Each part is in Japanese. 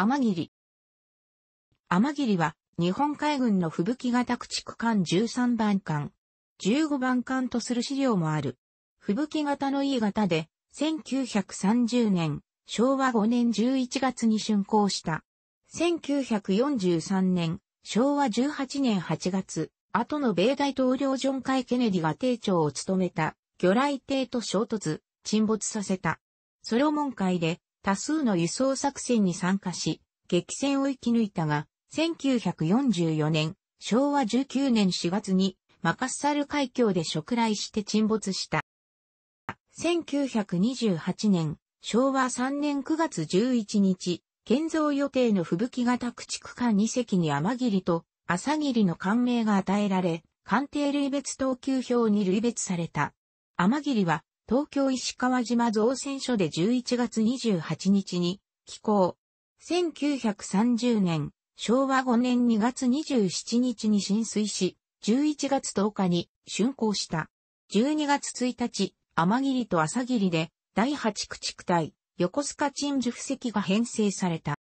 天霧。天霧は、日本海軍の吹雪型駆逐艦13番艦、15番艦とする資料もある。吹雪型の E 型で、1930年、昭和5年11月に竣工した。1943年、昭和18年8月、後の米大統領ジョン・カイ・ケネディが艇長を務めた、魚雷艇と衝突、沈没させた。ソロモン海で多数の輸送作戦に参加し、激戦を生き抜いたが、1944年、昭和19年4月に、マカッサル海峡で食来して沈没した。1928年、昭和3年9月11日、建造予定の吹雪型駆逐艦2隻に天霧と朝霧の艦名が与えられ、艦艇類別等級表に類別された。天霧は東京石川島造船所で11月28日に寄港。1930年、昭和5年2月27日に浸水し、11月10日に竣工した。12月1日、天霧と朝霧で第8駆逐隊、横須賀鎮守布石が編成された。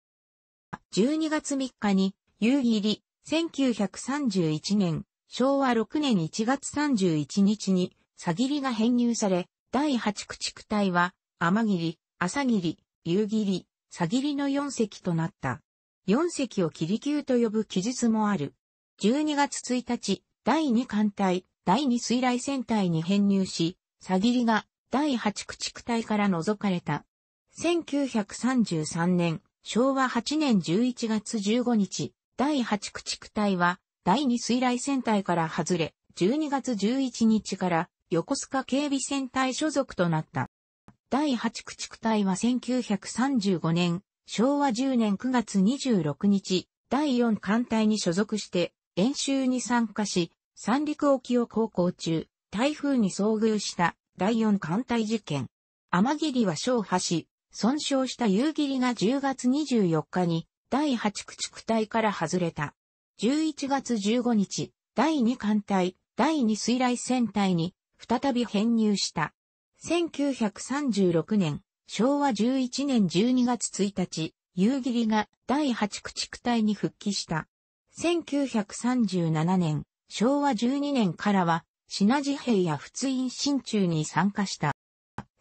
12月3日に、夕霧、1931年、昭和6年1月31日に、さ霧が編入され、第8駆逐隊は、天霧、朝霧、夕霧、佐霧の4隻となった。4隻を霧級と呼ぶ記述もある。12月1日、第2艦隊、第2水雷戦隊に編入し、佐霧が第8駆逐隊から除かれた。1933年、昭和8年11月15日、第8駆逐隊は、第2水雷戦隊から外れ、12月11日から横須賀警備戦隊所属となった。第8駆逐隊は1935年、昭和10年9月26日、第4艦隊に所属して、演習に参加し、三陸沖を航行中、台風に遭遇した第4艦隊事件。天霧は小破し、損傷した夕霧が10月24日に第8駆逐隊から外れた。11月15日、第2艦隊、第2水雷戦隊に再び編入した。1936年、昭和11年12月1日、夕霧が第8駆逐隊に復帰した。1937年、昭和12年からは、品地兵や仏印新中に参加した。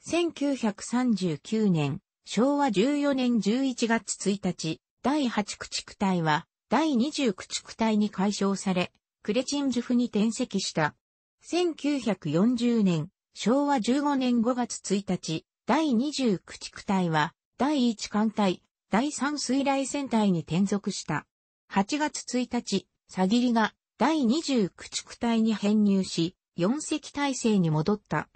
1939年、昭和14年11月1日、第8駆逐隊は、第20駆逐隊に解消され、クレチンジュフに転籍した。1940年、昭和15年5月1日、第29地隊は、第1艦隊、第3水雷戦隊に転属した。8月1日、サギリが第29地隊に編入し、4隻体制に戻った。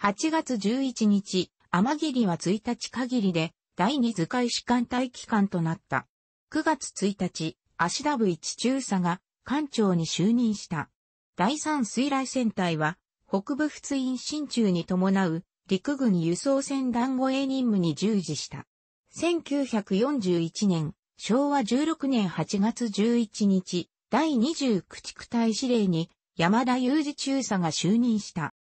8月11日、天霧は1日限りで、第2図解士艦隊機関となった。9月1日、足田部一中佐が艦長に就任した。第3水雷戦隊は、北部仏印進駐に伴う陸軍輸送船団護衛任務に従事した。1941年、昭和16年8月11日、第20駆逐隊司令に山田雄二中佐が就任した。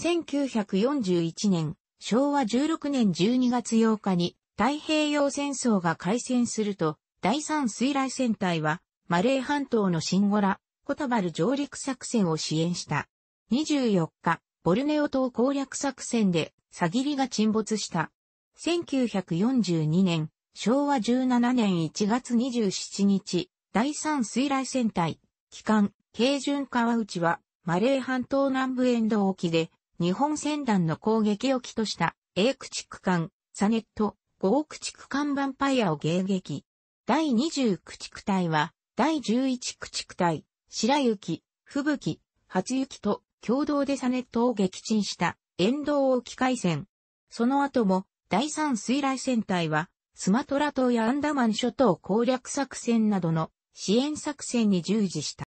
1941年、昭和16年12月8日に太平洋戦争が開戦すると、第3水雷戦隊は、マレー半島のシンゴラ、コタバル上陸作戦を支援した。24日、ボルネオ島攻略作戦で、サギリが沈没した。1942年、昭和17年1月27日、第3水雷戦隊、機関、軽巡川内は、マレー半島南部沿道沖で、日本船団の攻撃を起とした、英駆逐艦、サネット、豪駆逐艦バンパイアを迎撃。第20駆逐隊は、第11駆逐隊、白雪、吹雪、初雪と共同でサネットを撃沈した沿道沖海戦。その後も第三水雷戦隊はスマトラ島やアンダマン諸島攻略作戦などの支援作戦に従事した。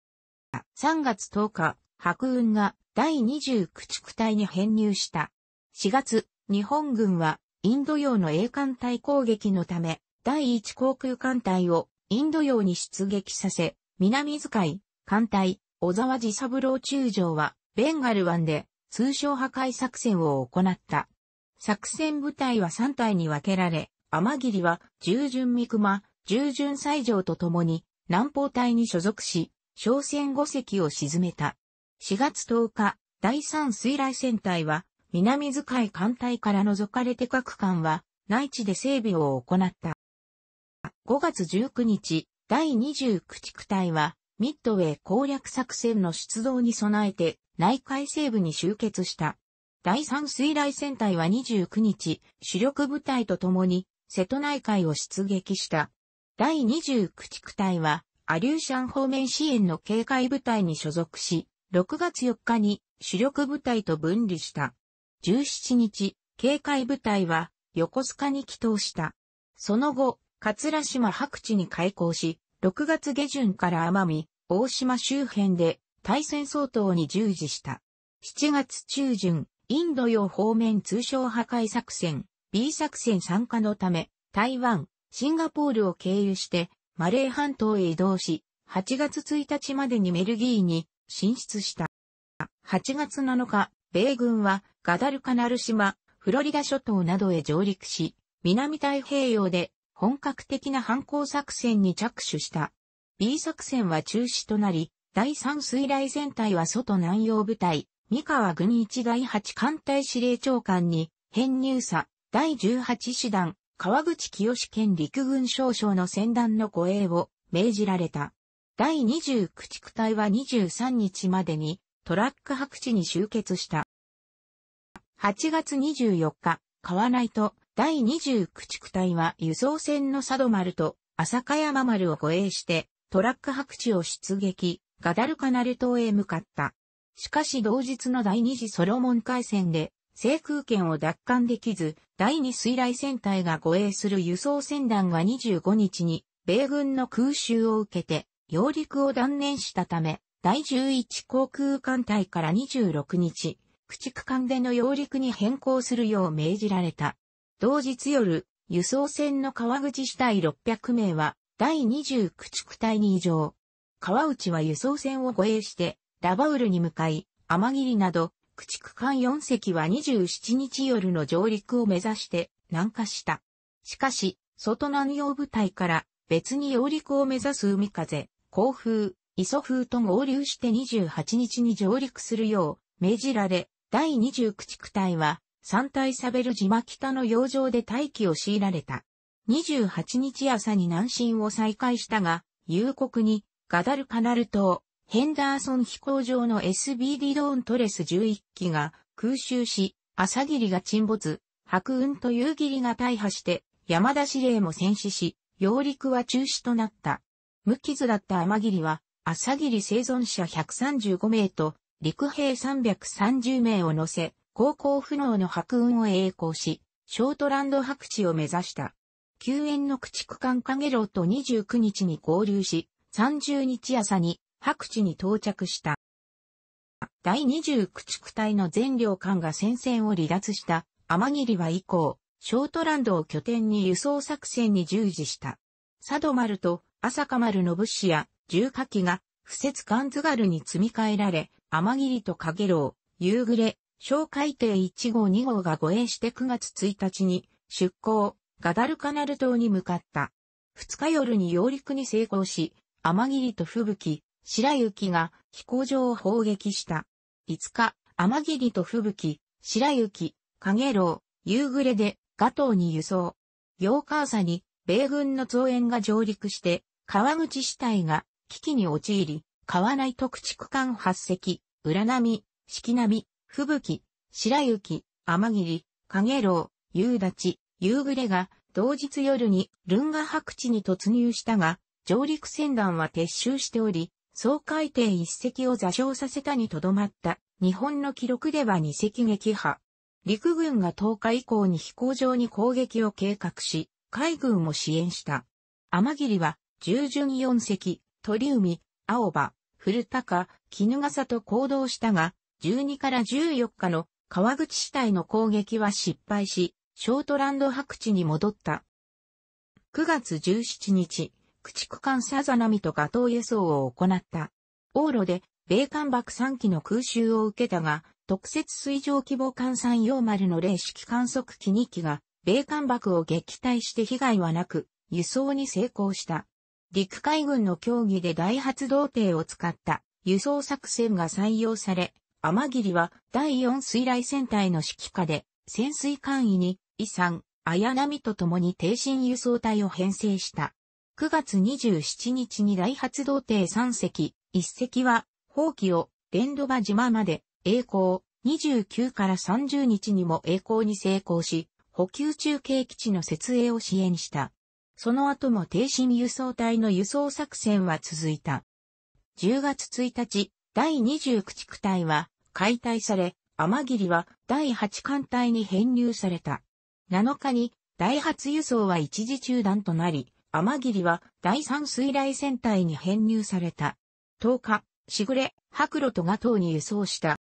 3月10日、白雲が第29駆隊に編入した。4月、日本軍はインド洋の栄艦隊攻撃のため、第1航空艦隊をインド洋に出撃させ、南遣い、艦隊、小沢寺三郎中将は、ベンガル湾で、通称破壊作戦を行った。作戦部隊は3隊に分けられ、天霧は、従順三熊、従順西条と共に、南方隊に所属し、商船五隻を沈めた。4月10日、第三水雷戦隊は、南遣い艦隊から除かれて各艦は、内地で整備を行った。5月19日、第29地区隊は、ミッドウェー攻略作戦の出動に備えて内海西部に集結した。第3水雷戦隊は29日、主力部隊と共に瀬戸内海を出撃した。第29地区隊はアリューシャン方面支援の警戒部隊に所属し、6月4日に主力部隊と分離した。17日、警戒部隊は横須賀に帰投した。その後、桂島白地に開港し、6月下旬から奄美、大島周辺で対戦相当に従事した。7月中旬、インド洋方面通商破壊作戦、B 作戦参加のため、台湾、シンガポールを経由して、マレー半島へ移動し、8月1日までにメルギーに進出した。8月7日、米軍はガダルカナル島、フロリダ諸島などへ上陸し、南太平洋で本格的な反抗作戦に着手した。B 作戦は中止となり、第3水雷全体は外南洋部隊、三河軍一第8艦隊司令長官に、編入者第18師団、川口清県陸軍少将の戦団の護衛を命じられた。第29地区隊は23日までにトラック白地に集結した。8月24日、川内と第20駆逐隊は輸送船の佐渡丸と浅香山丸を護衛して、トラック白地を出撃、ガダルカナル島へ向かった。しかし同日の第2次ソロモン海戦で、制空権を奪還できず、第2水雷戦隊が護衛する輸送船団は25日に、米軍の空襲を受けて、揚陸を断念したため、第11航空艦隊から26日、駆逐艦での揚陸に変更するよう命じられた。同日夜、輸送船の川口死体600名は、第2駆逐隊に異常。川内は輸送船を護衛して、ラバウルに向かい、天霧など、駆逐艦4隻は27日夜の上陸を目指して南下した。しかし、外南洋部隊から別に揚陸を目指す海風、航風、磯風と合流して28日に上陸するよう命じられ、第20駆逐隊は山体サベル島北の洋上で待機を強いられた。28日朝に南進を再開したが、夕刻にガダルカナル島、ヘンダーソン飛行場の SBD ドーントレス11機が空襲し、朝霧が沈没、白雲と夕霧が大破して山田司令も戦死し、揚陸は中止となった。無傷だった天霧は、朝霧生存者135名と、陸兵330名を乗せ、高校不能の白雲を栄光し、ショートランド白地を目指した。救援の駆逐艦カゲロット29日に合流し、30日朝に白地に到着した。第20駆逐隊の全領艦が戦線を離脱した天霧は以降、ショートランドを拠点に輸送作戦に従事した。佐渡丸と朝香丸の物資や重火器が、不設艦津軽に積み替えられ、天霧とカゲロウ、夕暮れ、小海底1号2号が護衛して9月1日に出港、ガダルカナル島に向かった。2日夜に揚陸に成功し、天霧と吹雪、白雪が飛行場を砲撃した。5日、天霧と吹雪、白雪、影楼、夕暮れで、ガトーに輸送。8日朝に、米軍の増援が上陸して、川口死体が危機に陥り、川内特地区間発石、浦波、四季波、吹雪、白雪、天霧、影楼、夕立、夕暮れが、同日夜にルンガ白地に突入したが、上陸船団は撤収しており、総海底一隻を座礁させたにとどまった。日本の記録では二隻撃破。陸軍が10日以降に飛行場に攻撃を計画し、海軍も支援した。天霧は、従順四隻、鳥海、青葉、古高、絹笠と行動したが、12から14日の川口市隊の攻撃は失敗し、ショートランド白地に戻った。9月17日、駆逐艦サザナミとガトー輸送を行った。往路で米艦爆3機の空襲を受けたが、特設水上規模艦山4 0の零式観測機2機が、米艦爆を撃退して被害はなく、輸送に成功した。陸海軍の協議で大発動艇を使った輸送作戦が採用され、天霧は第四水雷戦隊の指揮下で、潜水艦位に、遺産、綾波と共に低進輸送隊を編成した。9月27日に大発動艇3隻、1隻は、放棄を、電土場島まで、栄光、29から30日にも栄光に成功し、補給中継基地の設営を支援した。その後も低進輸送隊の輸送作戦は続いた。10月1日、第2 0駆逐隊は、解体され、天霧は第8艦隊に編入された。7日に第8輸送は一時中断となり、天霧は第3水雷戦隊に編入された。10日、しぐれ、白露とガ等に輸送した。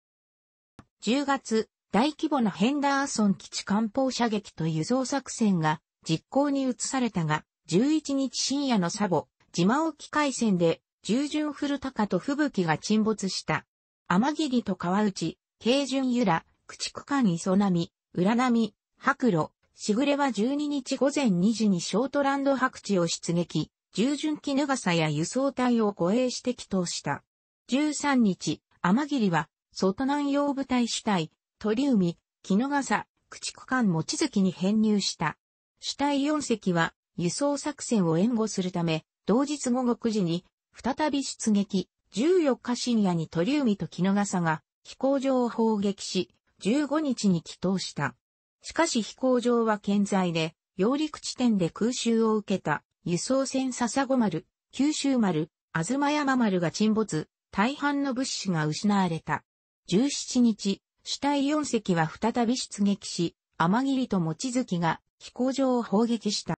10月、大規模なヘンダーソン基地艦砲射撃と輸送作戦が実行に移されたが、11日深夜のサボ、島沖海戦で従順古高と吹雪が沈没した。天霧と川内、慶順由良、駆逐艦磯波、浦波、白露、しぐれは12日午前2時にショートランド白地を出撃、従順絹笠や輸送隊を護衛して祈祷した。13日、天霧は、外南洋部隊主体、鳥海、絹笠、駆逐艦持月に編入した。主体4隻は、輸送作戦を援護するため、同日午後9時に、再び出撃、14日深夜に鳥海と木の笠が飛行場を砲撃し、15日に帰投した。しかし飛行場は健在で、揚陸地点で空襲を受けた輸送船笹子丸、九州丸、東山丸が沈没、大半の物資が失われた。17日、主体4隻は再び出撃し、天霧と望月が飛行場を砲撃した。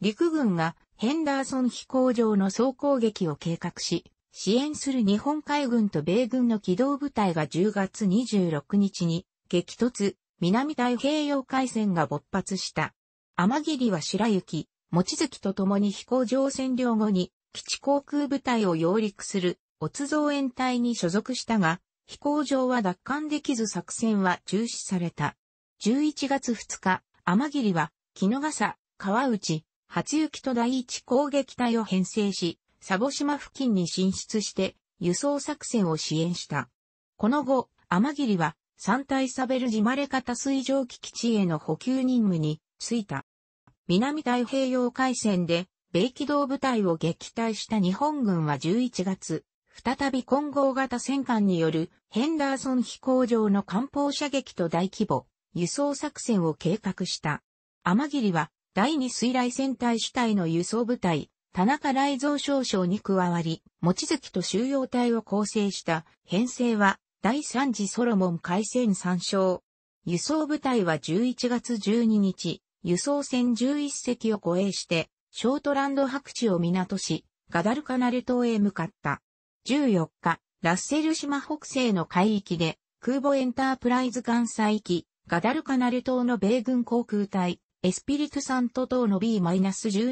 陸軍がヘンダーソン飛行場の総攻撃を計画し、支援する日本海軍と米軍の機動部隊が10月26日に激突、南太平洋海戦が勃発した。天霧は白雪、望月と共に飛行場占領後に基地航空部隊を揚陸する、おつ造園隊に所属したが、飛行場は奪還できず作戦は中止された。11月2日、天霧は、木の笠、川内、初雪と第一攻撃隊を編成し、サボ島付近に進出して輸送作戦を支援した。この後、天霧は三体サベルマレ方水上基地への補給任務に就いた。南太平洋海戦で米機動部隊を撃退した日本軍は11月、再び混合型戦艦によるヘンダーソン飛行場の艦砲射撃と大規模輸送作戦を計画した。天霧は第二水雷戦隊主体の輸送部隊田中雷蔵少将に加わり、望月と収容隊を構成した編成は第3次ソロモン海戦参照。輸送部隊は11月12日、輸送船11隻を護衛して、ショートランド白地を港し、ガダルカナル島へ向かった。14日、ラッセル島北西の海域で、空母エンタープライズ艦載機、ガダルカナル島の米軍航空隊、エスピリトサント島の b 1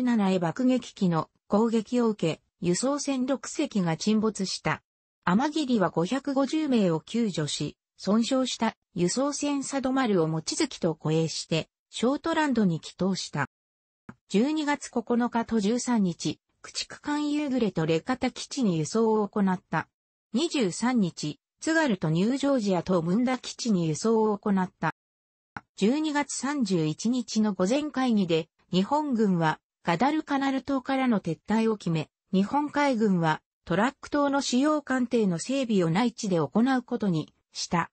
7へ爆撃機の攻撃を受け、輸送船6隻が沈没した。天霧は550名を救助し、損傷した輸送船サドマルを持月と護衛して、ショートランドに帰投した。12月9日と13日、駆逐艦夕暮れとレカタ基地に輸送を行った。23日、津軽とニュージョージアとムンダ基地に輸送を行った。12月31日の午前会議で、日本軍はガダルカナル島からの撤退を決め、日本海軍はトラック島の使用艦艇の整備を内地で行うことにした。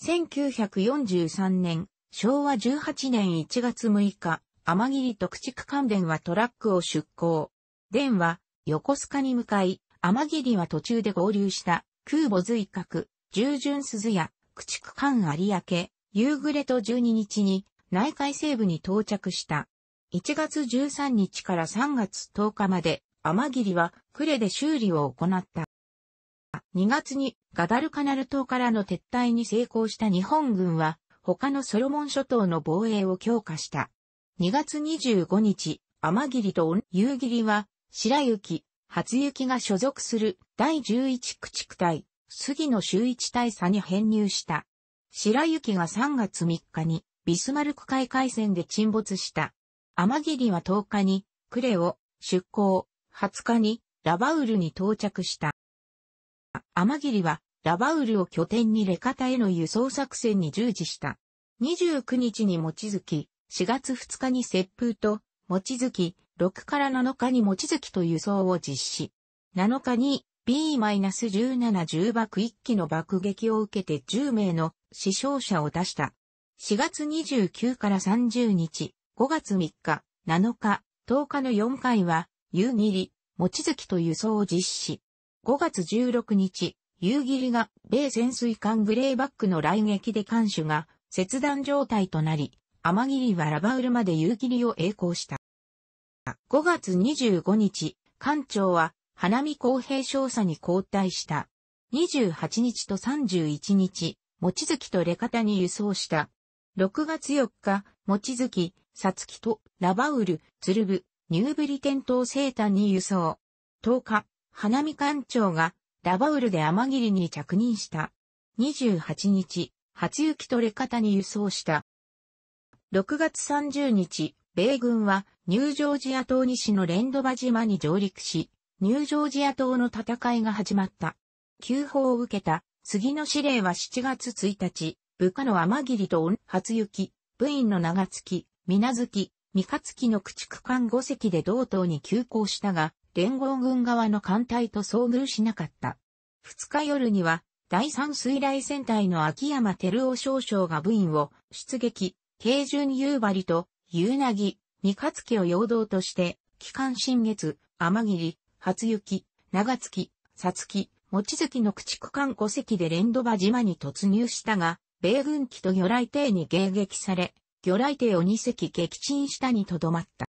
1943年、昭和18年1月6日、天霧と地区艦電はトラックを出港。電は横須賀に向かい、天霧は途中で合流した空母随格、従順鈴や駆逐艦有明、夕暮れと12日に内海西部に到着した。1月13日から3月10日まで、天霧は呉で修理を行った。2月にガダルカナル島からの撤退に成功した日本軍は、他のソロモン諸島の防衛を強化した。2月25日、天霧と夕霧は、白雪、初雪が所属する第11駆逐隊、杉野周一大佐に編入した。白雪が3月3日にビスマルク海海戦で沈没した。天霧は10日にクレを出港、20日にラバウルに到着した。天霧はラバウルを拠点にレカタへの輸送作戦に従事した。29日に望月、4月2日に接風と、望月、6から7日に望月と輸送を実施。7日に B-17 重爆1機の爆撃を受けて10名の死傷者を出した。4月29から30日、5月3日、7日、10日の4回は、夕霧、餅月と輸送を実施。5月16日、夕霧が米潜水艦グレーバックの来撃で艦首が切断状態となり、天霧はラバウルまで夕霧を栄光した。5月25日、艦長は花見公平少佐に交代した。28日と31日、望月とレカタに輸送した。6月4日、望月、サツキと、ラバウル、ツルブ、ニューブリテン島生誕に輸送。10日、花見艦長が、ラバウルで天霧に着任した。28日、初雪とレカタに輸送した。6月30日、米軍は、ニュージョージア島西のレンドバ島に上陸し、ニュージョージア島の戦いが始まった。急報を受けた次の司令は7月1日、部下の天霧と初雪、部員の長月、水月、三日月の駆逐艦5隻で同等に急行したが、連合軍側の艦隊と遭遇しなかった。2日夜には、第三水雷戦隊の秋山照夫少将が部員を出撃、軽巡夕張と夕なぎ、三月を陽動として、機関新月、天霧、初雪、長月、さつき、もちづきの駆逐艦5隻で連ドバ島に突入したが、米軍機と魚雷艇に迎撃され、魚雷艇を2隻撃沈したにとどまった。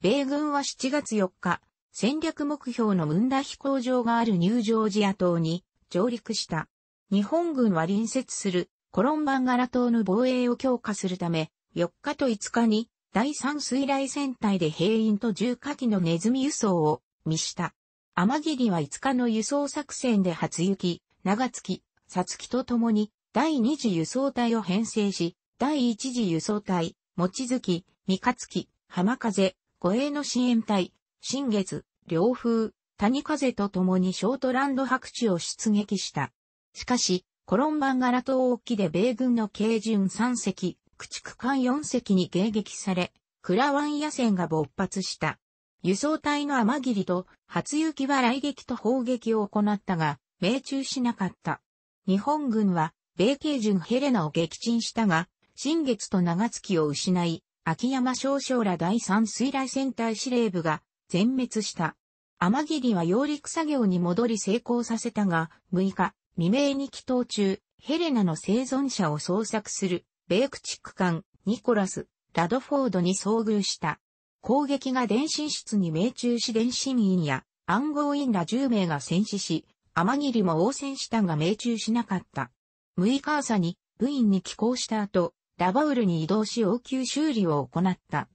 米軍は7月4日、戦略目標のムンダ飛行場があるニュージョージア島に上陸した。日本軍は隣接するコロンバンガラ島の防衛を強化するため、4日と5日に第3水雷戦隊で兵員と重火器のネズミ輸送をした。天霧は5日の輸送作戦で初雪、長月、さつきと共に、第2次輸送隊を編成し、第1次輸送隊、も月、三日月、浜風、護衛の支援隊、新月、両風、谷風と共にショートランド白地を出撃した。しかし、コロンバンガラ島沖で米軍の軽巡3隻、駆逐艦4隻に迎撃され、クラワン野戦が勃発した。輸送隊の天霧と初雪は雷撃と砲撃を行ったが、命中しなかった。日本軍は、米系巡ヘレナを撃沈したが、新月と長月を失い、秋山少将ら第三水雷戦隊司令部が全滅した。天霧は揚陸作業に戻り成功させたが、6日、未明に祈祷中、ヘレナの生存者を捜索する、米駆逐艦、ニコラス、ラドフォードに遭遇した。攻撃が電信室に命中し電信員や暗号員ら10名が戦死し、天霧も応戦したが命中しなかった。6日朝に部員に寄港した後、ラバウルに移動し応急修理を行った。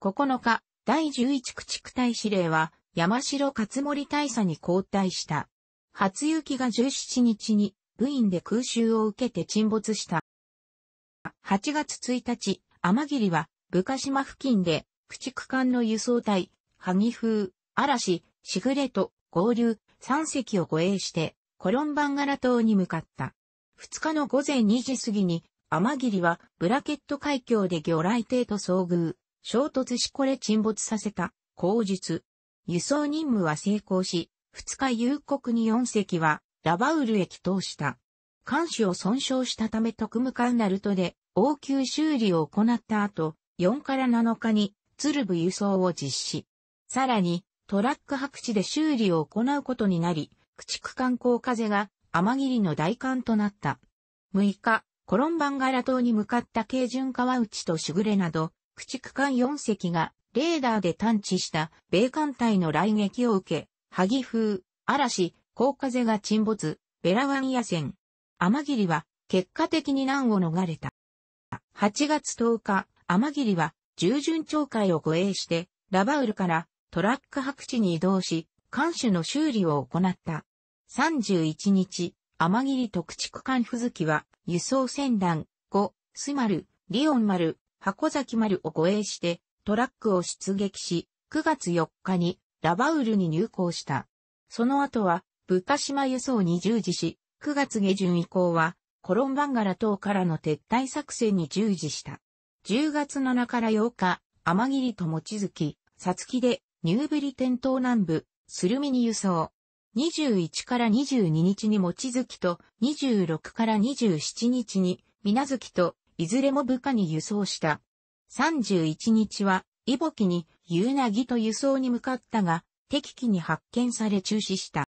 9日、第11駆逐隊司令は山城勝森大佐に交代した。初雪が17日に部員で空襲を受けて沈没した。8月1日、天霧は、部下島付近で駆逐艦の輸送隊、萩風、嵐、シグレト、合流、三隻を護衛して、コロンバンガラ島に向かった。二日の午前2時過ぎに、天霧はブラケット海峡で魚雷艇と遭遇、衝突しこれ沈没させた、口述。輸送任務は成功し、二日夕刻に四隻は、ラバウルへ帰投した。艦首を損傷したため特務艦ナルトで応急修理を行った後、4から7日に鶴部輸送を実施。さらに、トラック白地で修理を行うことになり、駆逐艦高風が天霧の大艦となった。6日、コロンバンガラ島に向かった軽巡川内としぐれなど、駆逐艦4隻がレーダーで探知した米艦隊の来撃を受け、萩風、嵐、高風が沈没、ベラワン野戦。天霧は結果的に難を逃れた。8月10日、天霧は従順町会を護衛して、ラバウルからトラック白地に移動し、艦首の修理を行った。31日、天霧特地区間付きは、輸送船団5、スマル、リオン丸、箱崎丸を護衛して、トラックを出撃し、9月4日にラバウルに入港した。その後は、カ島輸送に従事し、9月下旬以降は、コロンバンガラ等からの撤退作戦に従事した。10月7から8日、天霧と望月、さつきで、ニューブリテン島南部、スルミに輸送。21から22日に望月と、26から27日に、水月と、いずれも部下に輸送した。31日は、イボキに、ユーナギと輸送に向かったが、敵機に発見され中止した。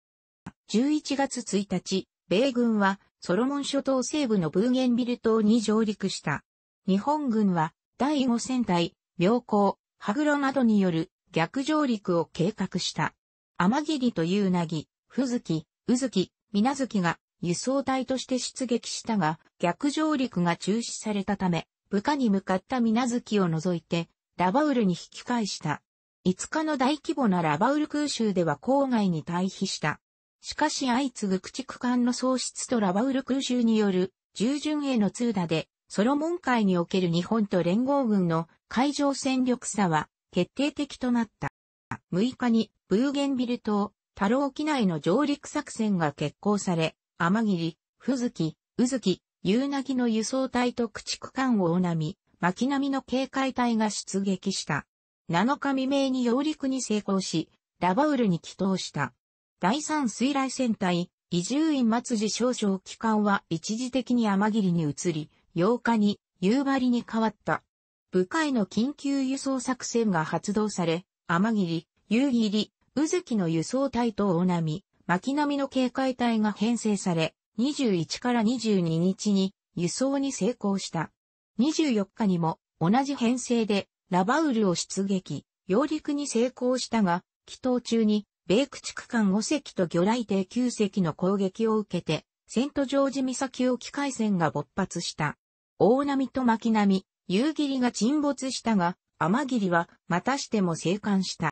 11月1日、米軍は、ソロモン諸島西部のブーゲンビル島に上陸した。日本軍は第5戦隊、妙高、羽黒などによる逆上陸を計画した。天霧というなぎ、ふずき、うずき、みなずきが輸送隊として出撃したが、逆上陸が中止されたため、部下に向かったみなずきを除いて、ラバウルに引き返した。5日の大規模なラバウル空襲では郊外に退避した。しかし相次ぐ駆逐艦の喪失とラバウル空襲による従順への通打でソロモン海における日本と連合軍の海上戦力差は決定的となった。6日にブーゲンビル島、太郎機内の上陸作戦が決行され、天霧、ふずき、うずき、夕凪の輸送隊と駆逐艦をおなみ、巻波の警戒隊が出撃した。7日未明に揚陸に成功し、ラバウルに帰投した。第3水雷戦隊、伊集院松次少将機関は一時的に天霧に移り、8日に夕張に変わった。部会の緊急輸送作戦が発動され、天霧、夕霧、宇月の輸送隊と大波、巻波の警戒隊が編成され、21から22日に輸送に成功した。24日にも同じ編成でラバウルを出撃、揚陸に成功したが、祈祷中に米駆逐艦5隻と魚雷艇9隻の攻撃を受けて、セントジョージ岬沖海戦が勃発した。大波と巻波、夕霧が沈没したが、天霧はまたしても生還した。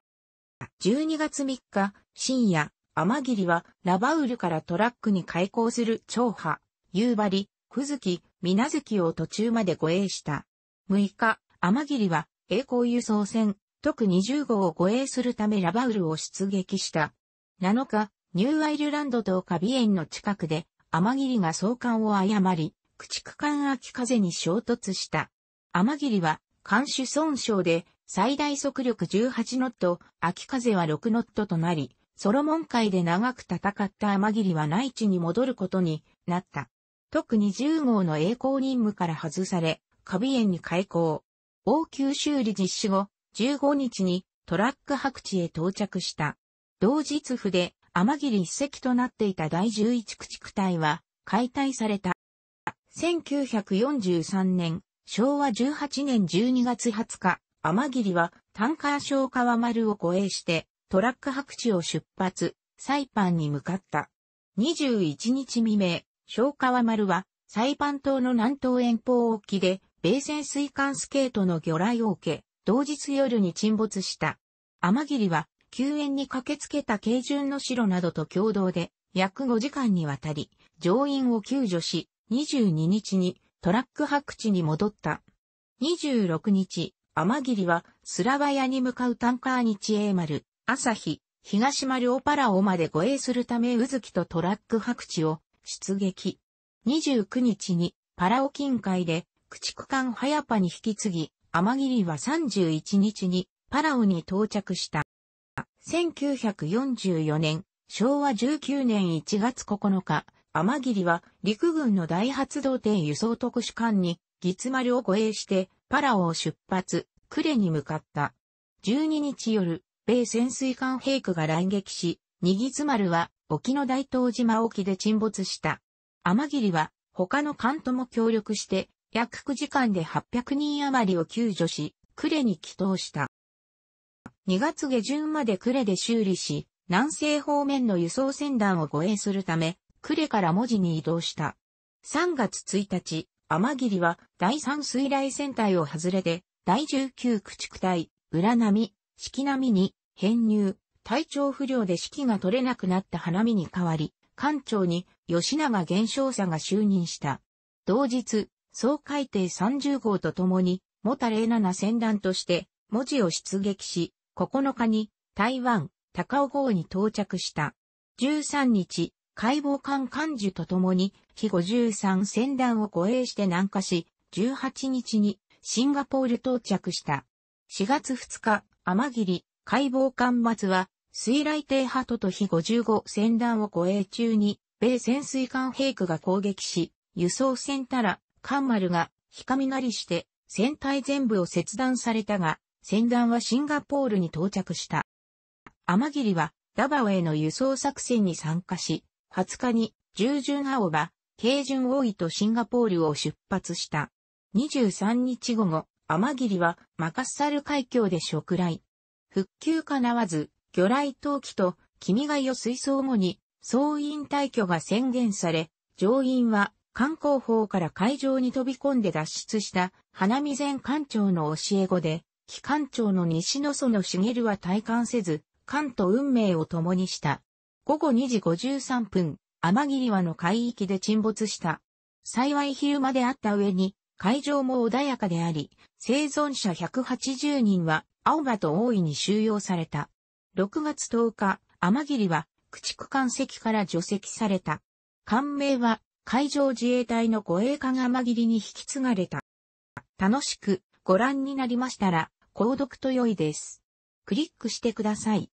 12月3日、深夜、天霧はラバウルからトラックに開港する長波、夕張、ふき、みな月を途中まで護衛した。6日、天霧は栄光輸送船、特20号を護衛するためラバウルを出撃した。7日、ニューアイルランド島カビエンの近くで、天霧が送還を誤り、駆逐艦秋風に衝突した。天霧は、艦首損傷で、最大速力18ノット、秋風は6ノットとなり、ソロモン海で長く戦った天霧は内地に戻ることになった。特に10号の栄光任務から外され、カビ園に開港。応急修理実施後、15日にトラック白地へ到着した。同日府で天霧一隻となっていた第11駆逐隊は解体された。1943年、昭和18年12月20日、天霧はタンカー小川丸を護衛して、トラック白地を出発、サイパンに向かった。21日未明、小川丸は、サイパン島の南東遠方沖で、米船水艦スケートの魚雷を受け、同日夜に沈没した。天霧は、救援に駆けつけた軽巡の城などと共同で、約5時間にわたり、乗員を救助し、22日にトラック白地に戻った。26日、天霧はスラバヤに向かうタンカー日英丸、朝日、東丸オパラオまで護衛するため渦木とトラック白地を出撃。29日にパラオ近海で駆逐艦ハヤパに引き継ぎ、天霧は31日にパラオに到着した。1944年、昭和19年1月9日、天霧は陸軍の大発動艇輸送特殊艦に、ギツマルを護衛して、パラオを出発、クレに向かった。12日夜、米潜水艦兵区が来撃し、ニギツマルは沖の大東島沖で沈没した。天霧は他の艦とも協力して、約9時間で800人余りを救助し、クレに帰投した。2月下旬までクレで修理し、南西方面の輸送船団を護衛するため、クレから文字に移動した。3月1日、天霧は第3水雷戦隊を外れて、第19駆逐隊、裏波、四季波に編入、体調不良で式が取れなくなった花見に代わり、艦長に吉永玄昌者が就任した。同日、総海底30号とともに、モタ07戦団として、文字を出撃し、9日に台湾、高尾号に到着した。13日、解剖艦幹事と共に、日53船団を護衛して南下し、18日にシンガポール到着した。4月2日、天霧、解剖艦末は、水雷艇ハトと日55船団を護衛中に、米潜水艦兵区が攻撃し、輸送船たら、艦丸が、なりして、船体全部を切断されたが、船団はシンガポールに到着した。天霧は、ダバオへの輸送作戦に参加し、20日に、従順青葉、軽順王位とシンガポールを出発した。23日午後、天霧はマカッサル海峡で食来。復旧かなわず、魚雷投機と君が代水槽後に、総員退去が宣言され、乗員は観光法から海上に飛び込んで脱出した花見前艦長の教え子で、機関長の西野園茂は体感せず、艦と運命を共にした。午後2時53分、天霧湾の海域で沈没した。幸い昼間であった上に、海上も穏やかであり、生存者180人は、青葉と大いに収容された。6月10日、天霧は、駆逐艦席から除籍された。艦名は、海上自衛隊の護衛艦天霧に引き継がれた。楽しくご覧になりましたら、購読と良いです。クリックしてください。